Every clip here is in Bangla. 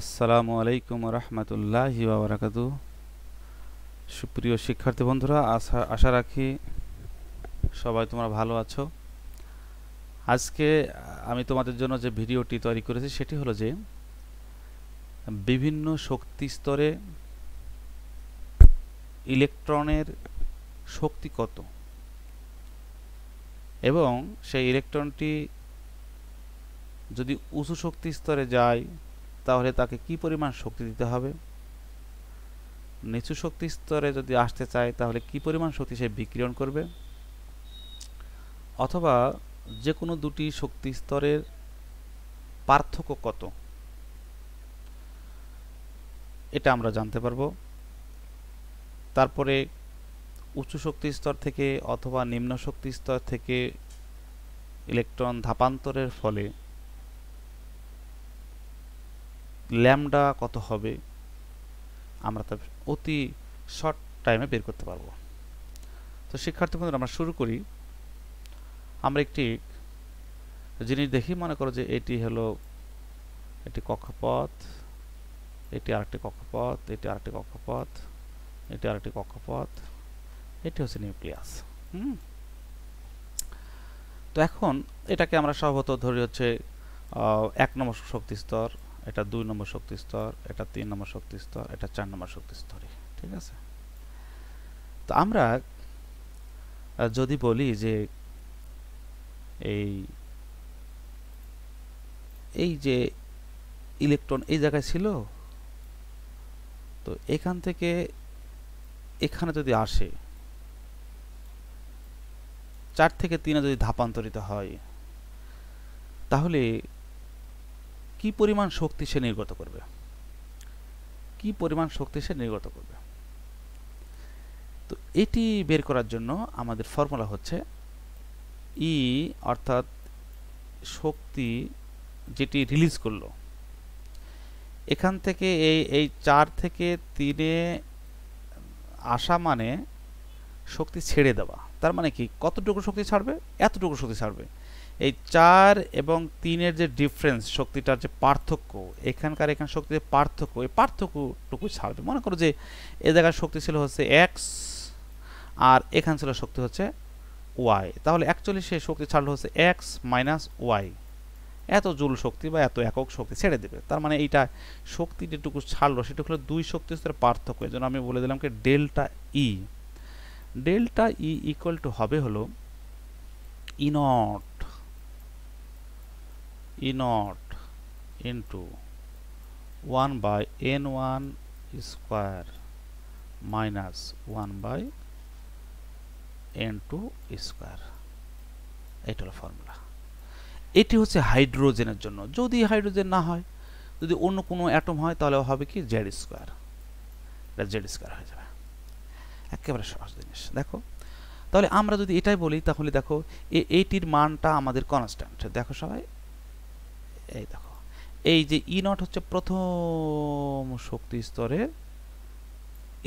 আসসালামু আলাইকুম রহমতুল্লাহ বাবরাকাতু সুপ্রিয় শিক্ষার্থী বন্ধুরা আশা আশা রাখি সবাই তোমরা ভালো আছো আজকে আমি তোমাদের জন্য যে ভিডিওটি তৈরি করেছি সেটি হলো যে বিভিন্ন শক্তি স্তরে ইলেকট্রনের শক্তি কত এবং সেই ইলেকট্রনটি যদি উঁচু শক্তি স্তরে যায় তাহলে তাকে কি পরিমাণ শক্তি দিতে হবে নিচু শক্তি স্তরে যদি আসতে চায় তাহলে কি পরিমাণ শক্তি সে বিকিরণ করবে অথবা যে কোনো দুটি শক্তি স্তরের পার্থক্য কত এটা আমরা জানতে পারবো তারপরে উচ্চ শক্তি স্তর থেকে অথবা নিম্ন শক্তি স্তর থেকে ইলেকট্রন ধাপান্তরের ফলে ল্যামডা কত হবে আমরা তা অতি শর্ট টাইমে বের করতে পারবো তো শিক্ষার্থী বন্ধুরা আমরা শুরু করি আমরা একটি জিনিস দেখি মনে করো যে এটি হলো এটি কক্ষপথ এটি আরেকটি কক্ষপথ এটি আরেকটি কক্ষপথ এটি আরেকটি কক্ষপথ এটি হচ্ছে নিউক্লিয়াস তো এখন এটাকে আমরা সর্বত ধরি হচ্ছে এক নম্বর শক্তি স্তর এটা দুই নম্বর শক্তি স্তর এটা তিন নম্বর শক্তি স্তর এটা চার নম্বর শক্তি স্তরে ঠিক আছে তো আমরা যদি বলি যে এই এই যে ইলেকট্রন এই জায়গায় ছিল তো এখান থেকে এখানে যদি আসে চার থেকে তিনে যদি ধাপান্তরিত হয় তাহলে কি পরিমাণ শক্তি সে নির্গত করবে কি পরিমাণ শক্তি সে নির্গত করবে তো এটি বের করার জন্য আমাদের ফর্মুলা হচ্ছে ই e অর্থাৎ শক্তি যেটি রিলিজ করলো এখান থেকে এই এই চার থেকে তিনে আসা মানে শক্তি ছেড়ে দেওয়া তার মানে কি কতটুকু শক্তি ছাড়বে এতটুকু শক্তি ছাড়বে এই চার এবং তিনের যে ডিফারেন্স শক্তিটার যে পার্থক্য এখানকার এখান শক্তির পার্থক্য এই পার্থক্যটুকু ছাড়বে মনে করো যে এ জায়গার শক্তি ছিল হচ্ছে এক্স আর এখান ছিল শক্তি হচ্ছে ওয়াই তাহলে অ্যাকচুয়ালি সে শক্তি ছাড়লো হচ্ছে এক্স মাইনাস ওয়াই এত জুল শক্তি বা এত একক শক্তি ছেড়ে দেবে তার মানে এইটা শক্তি যেটুকু ছাড়লো সেটুকু হলো দুই শক্তি স্তরের পার্থক্য এই জন্য আমি বলে দিলাম কি delta E delta E equal to হবে হলো E e naught E naught into 1 by n1 square minus 1 by n2 square এটা হলো ফর্মুলা এটি হচ্ছে হাইড্রোজেনের জন্য যদি হাইড্রোজেন না হয় যদি অন্য কোনো অ্যাটম হয় তাহলে হবে কি জেড স্কোয়ার এটা জেড স্কোয়ার হয়ে যাবে একেবারে সহজ জিনিস দেখো তাহলে আমরা যদি এটাই বলি তাহলে দেখো এ এইটির মানটা আমাদের কনস্ট্যান্ট দেখো সবাই এই দেখো এই যে ই নট হচ্ছে প্রথম শক্তি স্তরের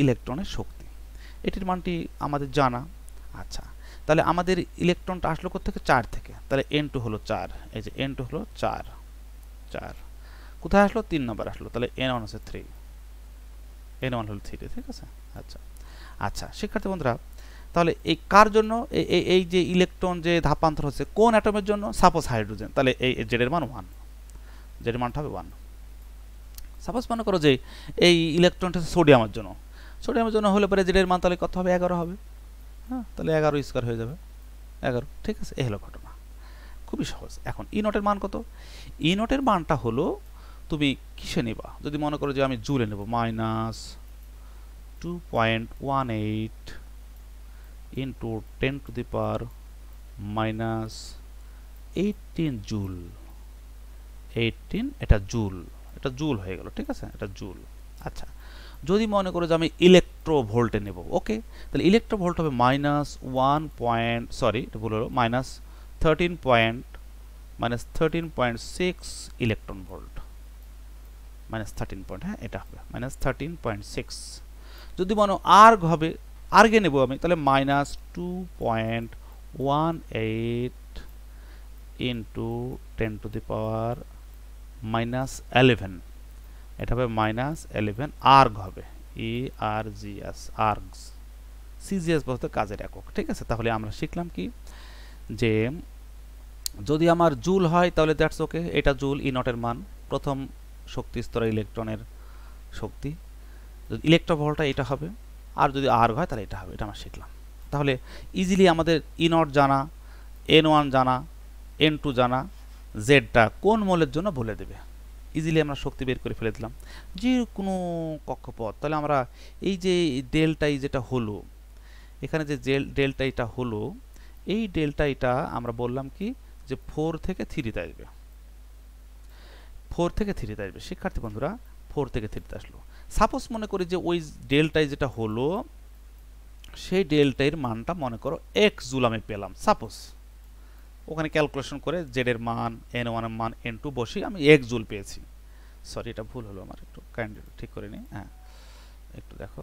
ইলেকট্রনের শক্তি এটির মানটি আমাদের জানা আচ্ছা তাহলে আমাদের ইলেকট্রনটা আসলো থেকে চার থেকে তাহলে এন টু হলো চার এই যে এন টু হলো চার চার কোথায় আসলো তিন নম্বর আসলো তাহলে এন ওয়ান হচ্ছে থ্রি এন ওয়ান হলো থ্রি ঠিক আছে আচ্ছা আচ্ছা শিক্ষার্থী বন্ধুরা তাহলে এই কার জন্য এই এই যে ইলেকট্রন যে ধাপান্তর হচ্ছে কোন অ্যাটমের জন্য সাপোজ হাইড্রোজেন তাহলে এই জেডের মান ওয়ান যেটির মানটা হবে ওয়ান সাপোজ মনে করো যে এই ইলেকট্রনটা সোডিয়ামের জন্য সোডিয়ামের জন্য হলে পরে যেটির মান তাহলে কত হবে এগারো হবে হ্যাঁ তাহলে এগারো স্কোয়ার হয়ে যাবে এগারো ঠিক আছে এ হলো ঘটনা খুবই সহজ এখন ই e নোটের মান কত ই e নোটের মানটা হলো তুমি কিসে নেবা যদি মনে করো যে আমি জুলে নেব minus two point one eight into ten to the power minus eighteen joule eighteen এটা জুল এটা জুল হয়ে গেল ঠিক আছে এটা জুল আচ্ছা যদি মনে করো যে আমি ইলেকট্রোভোল্টে নেব ওকে তাহলে ইলেকট্রোভোল্ট হবে মাইনাস ওয়ান পয়েন্ট সরি এটা ভুল হলো minus thirteen point minus thirteen point six electron volt minus thirteen point হ্যাঁ এটা হবে মাইনাস থার্টিন পয়েন্ট সিক্স যদি মনে আর হবে আর্গে নেব আমি তাহলে minus two point one eight into ten to the power minus eleven এটা হবে মাইনাস এলেভেন আর্গ হবে ই আর জি এস আর্গস সিজিএস বলতে কাজের একক ঠিক আছে তাহলে আমরা শিখলাম কি যে যদি আমার জুল হয় তাহলে দ্যাটস ওকে এটা জুল ই e নটের মান প্রথম শক্তি স্তরে ইলেকট্রনের শক্তি যদি ইলেকট্রোভোল্টা এটা হবে আর যদি আর হয় তাহলে এটা হবে এটা আমরা শিখলাম তাহলে ইজিলি আমাদের ই e নট জানা এন ওয়ান জানা এন টু জানা জেডটা কোন মোলের জন্য বলে দেবে ইজিলি আমরা শক্তি বের করে ফেলে দিলাম যে কোনো কক্ষপথ তাহলে আমরা এই যে ডেলটাই যেটা হলো এখানে যে ডেলটা এটা হলো এই ডেলটা এটা আমরা বললাম কি যে ফোর থেকে থ্রিতে আসবে ফোর থেকে থ্রিতে আসবে শিক্ষার্থী বন্ধুরা ফোর থেকে থ্রিতে আসলো সাপোজ মনে করি যে ওই ডেলটাই যেটা হলো সেই ডেলটাইয়ের মানটা মনে করো এক জুল আমি পেলাম সাপোজ ওখানে ক্যালকুলেশন করে জেড এর মান এন ওয়ানের মান এন টু বসি আমি এক জুল পেয়েছি সরি এটা ভুল হলো আমার একটু কাইন্ডলি ঠিক করে নিই হ্যাঁ একটু দেখো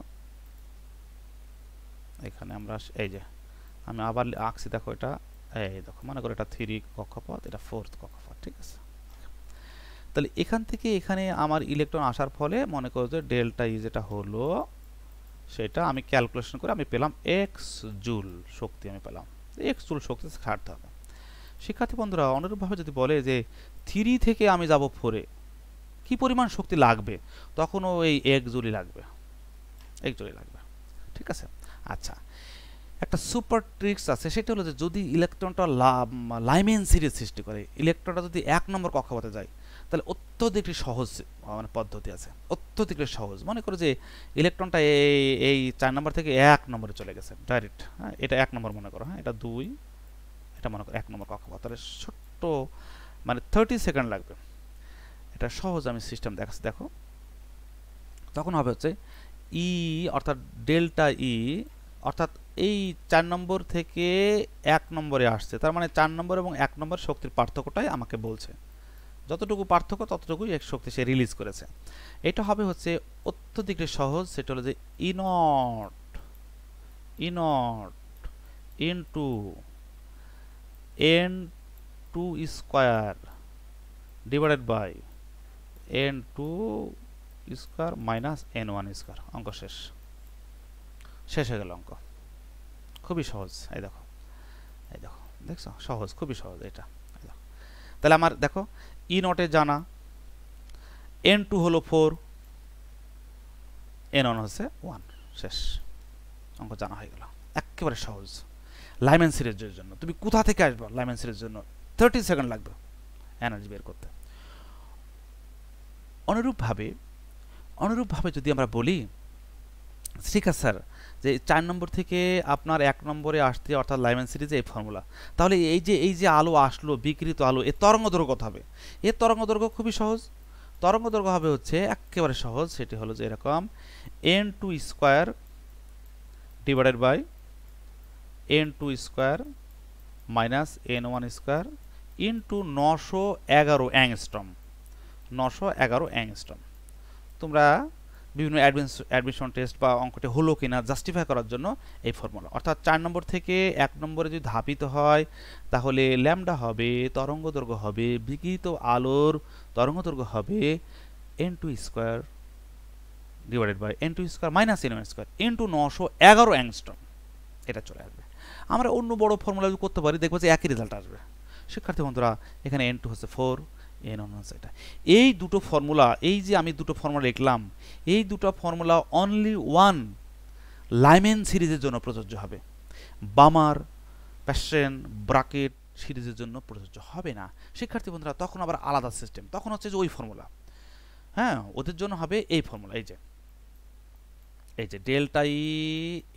এখানে আমরা এই যে আমি আবার আঁকছি দেখো এটা এই দেখো মনে করো এটা থ্রি কক্ষপথ এটা ফোর্থ কক্ষপথ ঠিক আছে তাহলে এখান থেকে এখানে আমার ইলেকট্রন আসার ফলে মনে করো যে ডেল্টা ই e যেটা হলো সেটা আমি ক্যালকুলেশন করে আমি পেলাম এক্স জুল শক্তি আমি পেলাম এক্স জুল শক্তি ছাড়তে হবে শিক্ষার্থী বন্ধুরা অনুরূপভাবে যদি বলে যে থ্রি থেকে আমি যাব ফোরে কি পরিমাণ শক্তি লাগবে তখনও এই এক জুলি লাগবে এক জুলি লাগবে ঠিক আছে আচ্ছা একটা সুপার ট্রিক্স আছে সেটা হলো যে যদি ইলেকট্রনটা লাইমেন সিরিজ সৃষ্টি করে ইলেকট্রনটা যদি এক নম্বর কক্ষপথে যায় তাহলে অত্যধিক সহজ মানে পদ্ধতি আছে অত্যধিক সহজ মনে করো যে ইলেকট্রনটা এই এই চার নম্বর থেকে এক নম্বরে চলে গেছে ডাইরেক্ট হ্যাঁ এটা এক নম্বর মনে করো হ্যাঁ এটা দুই এটা মনে করো এক নম্বর কক্ষপথ তাহলে ছোট্ট মানে থার্টি সেকেন্ড লাগবে এটা সহজ আমি সিস্টেম দেখাচ্ছি দেখো তখন হবে হচ্ছে ই e, অর্থাৎ ডেল্টা ই e, অর্থাৎ এই চার নম্বর থেকে এক নম্বরে আসছে তার মানে চার নম্বর এবং এক নম্বর শক্তির পার্থক্যটাই আমাকে বলছে যতটুকু পার্থক্য ততটুকুই এক শক্তি সে রিলিজ করেছে এটা হবে হচ্ছে অত্যধিক সহজ সেটা হলো যে ইনট ইনট into N two square divided by N two square minus N one square অঙ্ক শেষ শেষ হয়ে গেল অঙ্ক খুবই সহজ এই দেখো এই দেখো দেখছো সহজ খুবই সহজ এটা তাহলে আমার দেখো ই e নটে জানা এন টু হলো ফোর এন ওয়ান হচ্ছে ওয়ান শেষ অঙ্ক জানা হয়ে গেল একেবারে সহজ লাইমেন সিরিজের জন্য তুমি কোথা থেকে আসবে লাইমেন সিরিজের জন্য থার্টি সেকেন্ড লাগবে এনার্জি বের করতে অনুরূপভাবে অনুরূপভাবে যদি আমরা বলি ঠিক আছে স্যার যে চার নম্বর থেকে আপনার এক নম্বরে আসতে অর্থাৎ লাইমেন সিরিজে এই ফর্মুলা তাহলে এই যে এই যে আলো আসলো বিকৃত আলো এর তরঙ্গ দৈর্ঘ্য কত হবে এর তরঙ্গ দৈর্ঘ্য খুবই সহজ তরঙ্গ দৈর্ঘ্য হবে হচ্ছে একেবারে সহজ সেটি হলো যে এরকম N two square divided by N two square minus N one square into নশো এগারো অ্যাংস্টম নশো এগারো অ্যাংস্টম তোমরা বিভিন্ন অ্যাডমিশন টেস্ট বা অঙ্কটি হলো কি না জাস্টিফাই করার জন্য এই ফর্মুলা অর্থাৎ চার নম্বর থেকে এক নম্বরে যদি ধাপিত হয় তাহলে ল্যামডা হবে তরঙ্গ হবে বিকৃত আলোর তরঙ্গ হবে N two square divided by N two square minus N square into নশো এগারো অ্যাংস্টম এটা চলে আসবে আমরা অন্য বড় ফর্মুলা যদি করতে পারি দেখবো যে একই রেজাল্ট আসবে শিক্ষার্থী বন্ধুরা এখানে এন টু হচ্ছে ফোর এন ওয়ান হচ্ছে এটা এই দুটো ফর্মুলা এই যে আমি দুটো ফর্মুলা লিখলাম এই দুটো ফর্মুলা অনলি ওয়ান লাইমেন সিরিজের জন্য প্রযোজ্য হবে বামার প্যাশন ব্রাকেট সিরিজের জন্য প্রযোজ্য হবে না শিক্ষার্থী বন্ধুরা তখন আবার আলাদা সিস্টেম তখন হচ্ছে যে ওই ফর্মুলা হ্যাঁ ওদের জন্য হবে এই ফর্মুলা এই যে এই যে delta E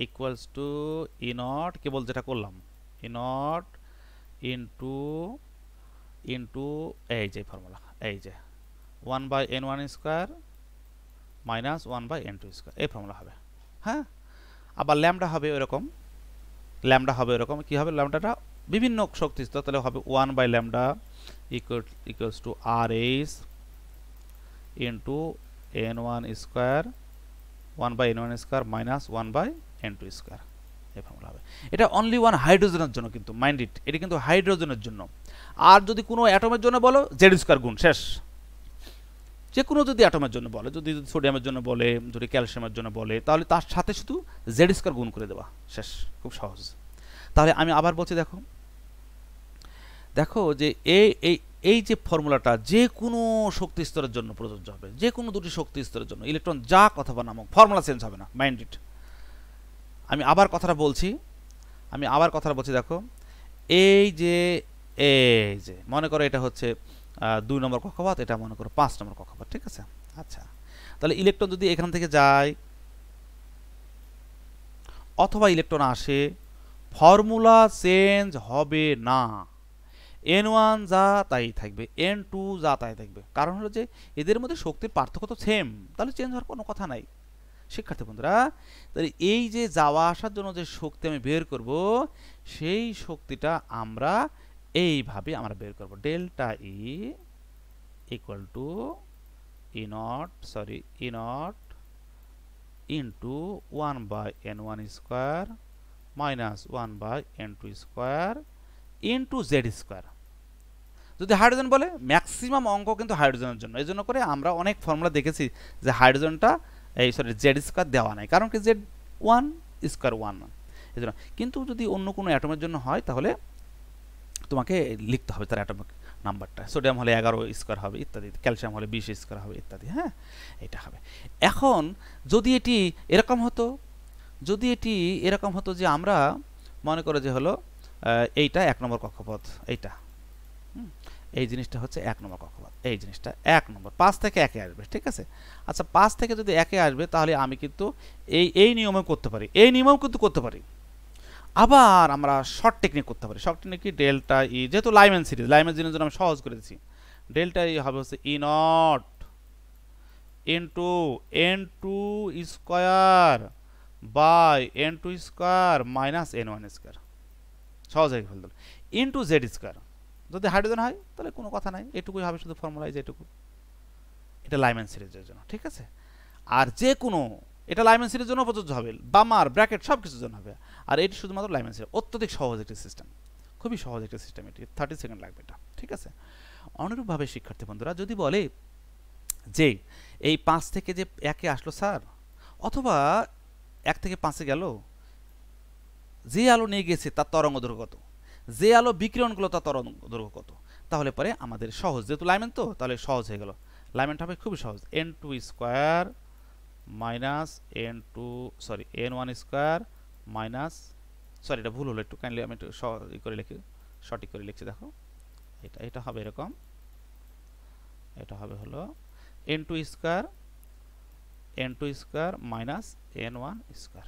equals to E naught কেবল যেটা করলাম ই নট ইনটু ইনটু এই যে ফর্মুলা এই যে one by N one square minus one by N two square এই ফর্মুলা হবে হ্যাঁ আবার ল্যামডা হবে ওরকম ল্যামডা হবে ওরকম কী হবে ল্যামডাটা বিভিন্ন শক্তি স্তর তাহলে হবে one by lambda equal equals to R H into N one square one by N one square minus one by N two square এই ফর্মুলা হবে এটা অনলি ওয়ান হাইড্রোজেনের জন্য কিন্তু মাইন্ড ইট এটা কিন্তু হাইড্রোজেনের জন্য আর যদি কোনো অ্যাটমের জন্য বলো জেড স্কোয়ার গুণ শেষ যে কোনো যদি অ্যাটমের জন্য বলে যদি সোডিয়ামের জন্য বলে যদি ক্যালসিয়ামের জন্য বলে তাহলে তার সাথে শুধু জেড স্কোয়ার গুণ করে দেওয়া শেষ খুব সহজ তাহলে আমি আবার বলছি দেখো দেখো যে এ এই এই যে ফর্মুলাটা যে কোনো শক্তি স্তরের জন্য প্রযোজ্য হবে যে কোনো দুটি শক্তি স্তরের জন্য ইলেকট্রন কথা বা নামক ফর্মুলা চেঞ্জ হবে না মাইন্ডেড আমি আবার কথাটা বলছি আমি আবার কথাটা বলছি দেখো এই যে এই যে মনে করো এটা হচ্ছে দুই নম্বর কক্ষপাত এটা মনে করো পাঁচ নম্বর কক্ষপাত ঠিক আছে আচ্ছা তাহলে ইলেকট্রন যদি এখান থেকে যায় অথবা ইলেকট্রন আসে ফর্মুলা চেঞ্জ হবে না এন ওয়ান যা তাই থাকবে এন টু যা তাই থাকবে কারণ হলো যে এদের মধ্যে শক্তির পার্থক্য তো সেম তাহলে চেঞ্জ হওয়ার কোনো কথা নাই শিক্ষার্থী বন্ধুরা তাহলে এই যে যাওয়া আসার জন্য যে শক্তি আমি বের করব সেই শক্তিটা আমরা এইভাবে আমরা বের করব delta E equal to E naught sorry E naught into one by N one square minus one by N two square into Z square যদি হাইড্রোজেন বলে ম্যাক্সিমাম অঙ্ক কিন্তু হাইড্রোজেনের জন্য এই জন্য করে আমরা অনেক ফর্মুলা দেখেছি যে হাইড্রোজেনটা এই সরি জেড স্কোয়ার দেওয়া নাই কারণ কি জেড ওয়ান স্কোয়ার ওয়ান এই জন্য কিন্তু যদি অন্য কোনো অ্যাটমের জন্য হয় তাহলে তোমাকে লিখতে হবে তার অ্যাটমিক নাম্বারটা সোডিয়াম হলে এগারো স্কোয়ার হবে ইত্যাদি ক্যালসিয়াম হলে বিশ স্কোয়ার হবে ইত্যাদি হ্যাঁ এটা হবে এখন যদি এটি এরকম হতো যদি এটি এরকম হতো যে আমরা মনে করো যে হলো এইটা এক নম্বর কক্ষপথ এইটা এই জিনিসটা হচ্ছে এক নম্বর কক্ষপথ এই জিনিসটা এক নম্বর পাঁচ থেকে একে আসবে ঠিক আছে আচ্ছা পাঁচ থেকে যদি একে আসবে তাহলে আমি কিন্তু এই এই নিয়মেও করতে পারি এই নিয়মেও কিন্তু করতে পারি আবার আমরা শর্ট টেকনিক করতে পারি শর্ট টেকনিক কি ডেল্টা ই e, যেহেতু লাইমেন সিরিজ লাইমেন সিরিজ আমি সহজ করে দিচ্ছি ডেল্টা ই হবে হচ্ছে E naught N two N two square by N two square minus N one square সহজেই ফেলতাম ইন্টু জেড স্কোয়ার যদি হাইড্রোজেন হয় তাহলে কোনো কথা নাই এটুকুই হবে শুধু ফর্মুলাইজ এটুকু এটা লাইমেন সিরিজের জন্য ঠিক আছে আর যে কোনো এটা লাইমেন সিরিজের জন্য প্রযোজ্য হবে বামার ব্র্যাকেট সব কিছুর জন্য হবে আর এটি শুধুমাত্র লাইমেন সিরিজ অত্যধিক সহজ একটি সিস্টেম খুবই সহজ একটি সিস্টেম এটি থার্টি সেকেন্ড লাগবে এটা ঠিক আছে অনুরূপভাবে শিক্ষার্থী বন্ধুরা যদি বলে যে এই পাঁচ থেকে যে একে আসলো স্যার অথবা এক থেকে পাঁচে গেল যে আলো নিয়ে গেছে তার তরঙ্গ দৈর্ঘ্য কত যে আলো বিকিরণ করলো তার তরঙ্গ দৈর্ঘ্য কত তাহলে পরে আমাদের সহজ যেহেতু লাইমেন তো তাহলে সহজ হয়ে গেল লাইমেনটা হবে খুবই সহজ N two square minus N two sorry N one square minus sorry এটা ভুল হলো একটু কাইন্ডলি আমি একটু করে লিখি সঠিক করে লিখছি দেখো এটা এটা হবে এরকম এটা হবে হলো N two square N two square minus N one square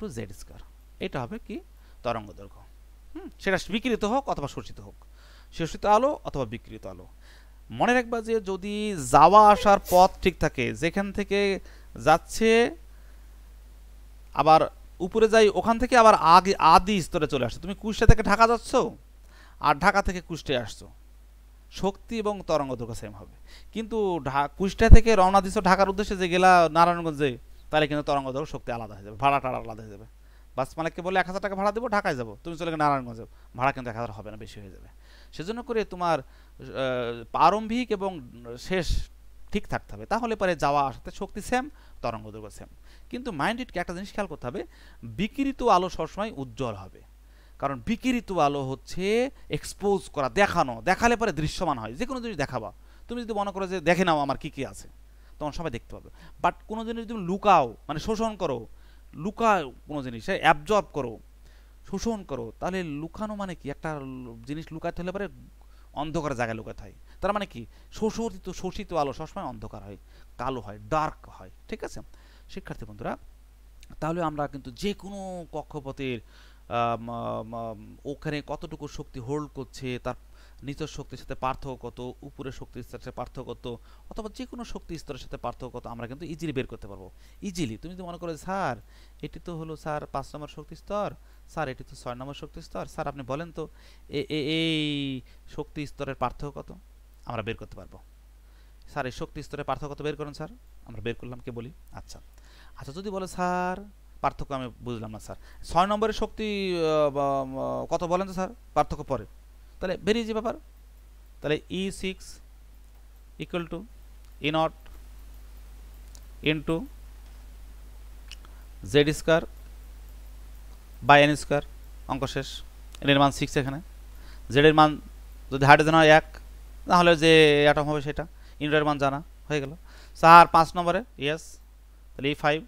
to Z square এটা হবে কি তরঙ্গ দৈর্ঘ্য হুম সেটা বিকৃত হোক অথবা শোষিত হোক শোষিত আলো অথবা বিকৃত আলো মনে রাখবা যে যদি যাওয়া আসার পথ ঠিক থাকে যেখান থেকে যাচ্ছে আবার উপরে যাই ওখান থেকে আবার আগে আদি স্তরে চলে আসছে তুমি কুষ্টিয়া থেকে ঢাকা যাচ্ছ আর ঢাকা থেকে কুষ্টিয়া আসছো শক্তি এবং তরঙ্গ দৈর্ঘ্য সেম হবে কিন্তু ঢা কুষ্টিয়া থেকে রওনা দিচ্ছ ঢাকার উদ্দেশ্যে যে গেলা নারায়ণগঞ্জে তাহলে কিন্তু তরঙ্গ দৈর্ঘ্য শক্তি আলাদা হয়ে যাবে ভাড়া টাড়া আলাদা হয়ে যাবে বাস মালিককে বলে এক হাজার টাকা ভাড়া দেবো ঢাকায় যাবো তুমি চলে গেলে নারায়ণগঞ্জে ভাড়া কিন্তু এক হাজার হবে না বেশি হয়ে যাবে সেজন্য করে তোমার প্রারম্ভিক এবং শেষ ঠিক থাকতে হবে তাহলে পরে যাওয়া আসাতে শক্তি সেম তরঙ্গ দুর্গ সেম কিন্তু মাইন্ডেডকে একটা জিনিস খেয়াল করতে হবে বিকিরিত আলো সবসময় উজ্জ্বল হবে কারণ বিকিরিত আলো হচ্ছে এক্সপোজ করা দেখানো দেখালে পরে দৃশ্যমান হয় যে কোনো জিনিস দেখাবা তুমি যদি মনে করো যে দেখে নাও আমার কী কী আছে তখন সবাই দেখতে পাবে বাট কোনো জিনিস তুমি লুকাও মানে শোষণ করো লুকা কোনো জিনিস অ্যাবজর্ব করো শোষণ করো তাহলে লুকানো মানে কি একটা জিনিস লুকাতে হলে পরে অন্ধকার জায়গায় লুকাতে হয় তার মানে কি শোষিত শোষিত আলো সবসময় অন্ধকার হয় কালো হয় ডার্ক হয় ঠিক আছে শিক্ষার্থী বন্ধুরা তাহলে আমরা কিন্তু যে কোনো কক্ষপথের ওখানে কতটুকু শক্তি হোল্ড করছে তার নিচের শক্তির সাথে পার্থক্য কত উপরের শক্তি স্তরের সাথে পার্থক্য কত অথবা যে কোনো শক্তি স্তরের সাথে পার্থক্য কত আমরা কিন্তু ইজিলি বের করতে পারবো ইজিলি তুমি যদি মনে করো স্যার এটি তো হলো স্যার পাঁচ নম্বর শক্তি স্তর স্যার এটি তো ছয় নম্বর শক্তি স্তর স্যার আপনি বলেন তো এই শক্তি স্তরের পার্থক্য কত আমরা বের করতে পারবো স্যার এই শক্তি স্তরের পার্থক্য কত বের করুন স্যার আমরা বের করলাম কে বলি আচ্ছা আচ্ছা যদি বলো স্যার পার্থক্য আমি বুঝলাম না স্যার ছয় নম্বরের শক্তি কত বলেন তো স্যার পার্থক্য পরে তাহলে ভেরি যে ব্যাপার তাহলে E six equal to E naught into Z square by N square অঙ্ক শেষ এনের মান সিক্স এখানে জেডের মান যদি হাইড্রোজেন হয় এক তাহলে যে অ্যাটম হবে সেটা ইন্ডোরের মান জানা হয়ে গেল সার পাঁচ নম্বরে ইয়েস তাহলে ই ফাইভ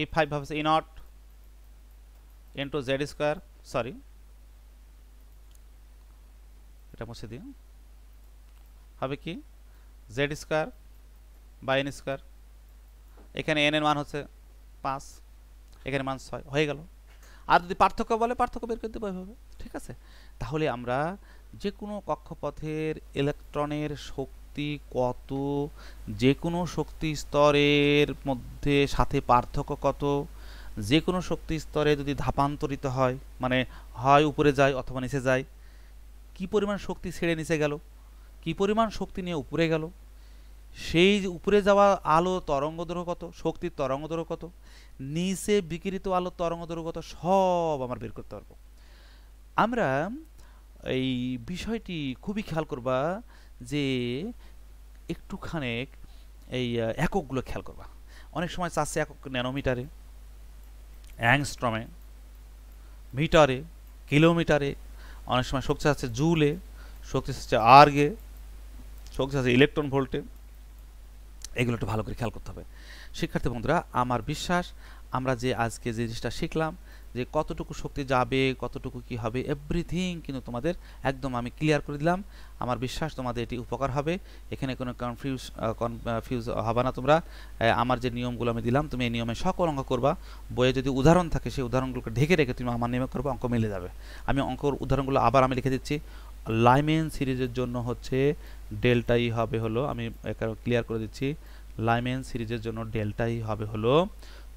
ই ফাইভ ভাবছে E naught into Z square sorry এটা মুছে দিও হবে কি জেড স্কোয়ার বা এন স্কোয়ার এখানে এন এর মান হচ্ছে পাঁচ এখানে মান ছয় হয়ে গেল আর যদি পার্থক্য বলে পার্থক্য বের করে দেবো এভাবে ঠিক আছে তাহলে আমরা যে কোনো কক্ষপথের ইলেকট্রনের শক্তি কত যে কোনো শক্তি স্তরের মধ্যে সাথে পার্থক্য কত যে কোনো শক্তি স্তরে যদি ধাপান্তরিত হয় মানে হয় উপরে যায় অথবা নিচে যায় কি পরিমাণ শক্তি ছেড়ে নিচে গেল কি পরিমাণ শক্তি নিয়ে উপরে গেল সেই উপরে যাওয়া আলো তরঙ্গদৈর্ঘ্য কত শক্তির তরঙ্গদৈর্ঘ্য কত নিচে বিকৃত আলো তরঙ্গদৈর্ঘ্য কত সব আমার বের করতে পারবো আমরা এই বিষয়টি খুবই খেয়াল করবা যে একটুখানেক এই এককগুলো খেয়াল করবা অনেক সময় চাচ্ছে একক ন্যানোমিটারে অ্যাংস্ট্রমে মিটারে কিলোমিটারে অনেক সময় শক্তি আছে জুলে শক্তি আছে আর্গে শক্তি আছে ইলেকট্রন ভোল্টে এগুলো একটু ভালো করে খেয়াল করতে হবে শিক্ষার্থী বন্ধুরা আমার বিশ্বাস আমরা যে আজকে যে জিনিসটা শিখলাম যে কতটুকু শক্তি যাবে কতটুকু কি হবে এভরিথিং কিন্তু তোমাদের একদম আমি ক্লিয়ার করে দিলাম আমার বিশ্বাস তোমাদের এটি উপকার হবে এখানে কোনো কনফিউজ কনফিউজ হবে না তোমরা আমার যে নিয়মগুলো আমি দিলাম তুমি এই নিয়মে সকল অঙ্ক করবা বইয়ে যদি উদাহরণ থাকে সেই উদাহরণগুলোকে ঢেকে রেখে তুমি আমার নিয়মে করবে অঙ্ক মিলে যাবে আমি অঙ্কর উদাহরণগুলো আবার আমি লিখে দিচ্ছি লাইমেন সিরিজের জন্য হচ্ছে ডেলটাই হবে হলো আমি একবার ক্লিয়ার করে দিচ্ছি লাইমেন সিরিজের জন্য ডেলটাই হবে হলো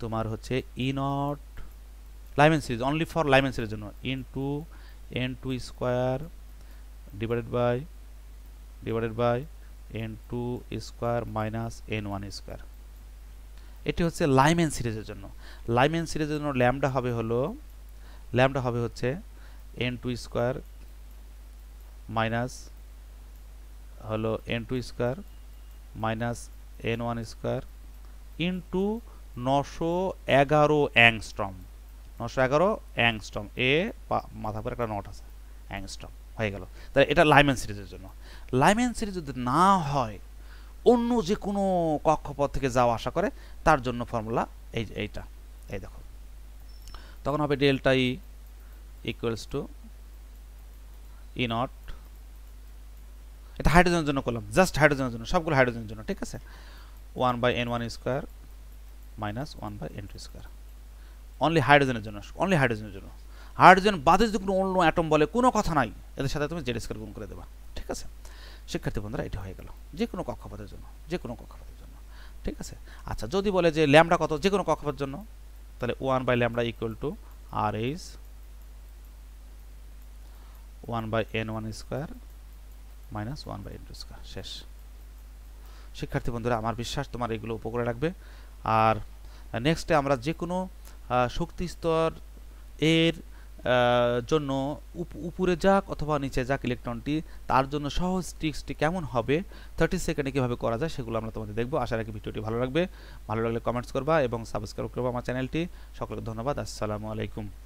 তোমার হচ্ছে E e naught Lyman series only for Lyman সিরিজের জন্য into N two square divided by divided by N two square minus N one square এটি হচ্ছে লাইমেন সিরিজের জন্য লাইমেন সিরিজের জন্য ল্যামডা হবে হলো ল্যামডা হবে হচ্ছে এন টু স্কোয়ার মাইনাস হলো N two square minus N one square into নশো এগারো অ্যাংস্ট্রম নশো এগারো অ্যাংস্টম এ মাথা পরে একটা নোট আছে অ্যাংস্টম হয়ে গেল তাহলে এটা লাইমেন সিরিজের জন্য লাইমেন সিরিজ যদি না হয় অন্য যে কোনো কক্ষপথ থেকে যাওয়া আশা করে তার জন্য ফর্মুলা এই এইটা এই দেখো তখন হবে delta E equals to E naught এটা হাইড্রোজেনের জন্য করলাম জাস্ট হাইড্রোজেনের জন্য সবগুলো হাইড্রোজেনের জন্য ঠিক আছে one by N one square minus one by N two square only হাইড্রোজেনের জন্য অনলি হাইড্রোজেনের জন্য হাইড্রোজেন বাদে যদি কোনো অন্য অ্যাটম বলে কোনো কথা নাই এদের সাথে তুমি জেড স্কোয়ার গুণ করে দেবা ঠিক আছে শিক্ষার্থী বন্ধুরা এটি হয়ে গেল যে কোনো কক্ষপথের জন্য যে কোনো কক্ষপথের জন্য ঠিক আছে আচ্ছা যদি বলে যে ল্যামডা কত যে কোনো কক্ষপথের জন্য তাহলে one by lambda equal to R H one by N one square minus one by N two square শেষ শিক্ষার্থী বন্ধুরা আমার বিশ্বাস তোমার এগুলো উপকারে রাখবে আর নেক্সটে আমরা যে কোনো শক্তিস্তর এর জন্য উপরে যাক অথবা নিচে যাক ইলেকট্রনটি তার জন্য সহজ ট্রিক্সটি কেমন হবে থার্টি সেকেন্ডে কীভাবে করা যায় সেগুলো আমরা তোমাদের দেখবো আশা রাখি ভিডিওটি ভালো লাগবে ভালো লাগলে কমেন্টস করবা এবং সাবস্ক্রাইব করবা আমার চ্যানেলটি সকলকে ধন্যবাদ আসসালামু আলাইকুম